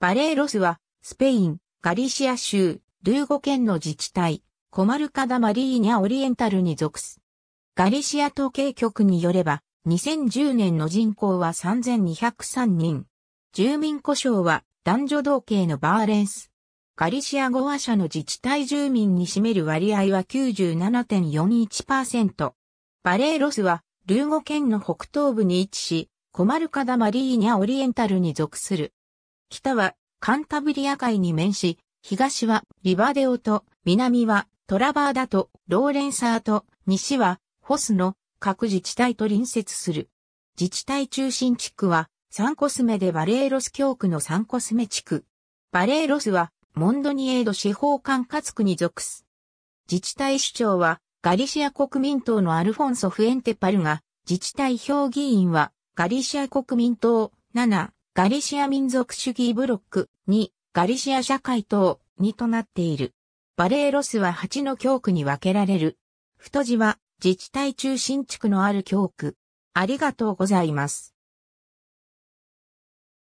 バレーロスは、スペイン、ガリシア州、ルーゴ県の自治体、コマルカダ・マリーニャ・オリエンタルに属す。ガリシア統計局によれば、2010年の人口は3203人。住民故障は男女同系のバーレンス。ガリシア語話者の自治体住民に占める割合は97.41%。バレーロスは、ルーゴ県の北東部に位置し、コマルカダ・マリーニャ・オリエンタルに属する。北はカンタブリア海に面し、東はリバデオと、南はトラバーダとローレンサーと、西はホスの各自治体と隣接する。自治体中心地区はサンコスメでバレーロス教区のサンコスメ地区。バレーロスはモンドニエード司法管轄区に属す。自治体首長はガリシア国民党のアルフォンソ・フエンテパルが、自治体評議員はガリシア国民党7、ガリシア民族主義ブロック2、ガリシア社会等2となっている。バレーロスは8の教区に分けられる。太字は自治体中心地区のある教区。ありがとうございます。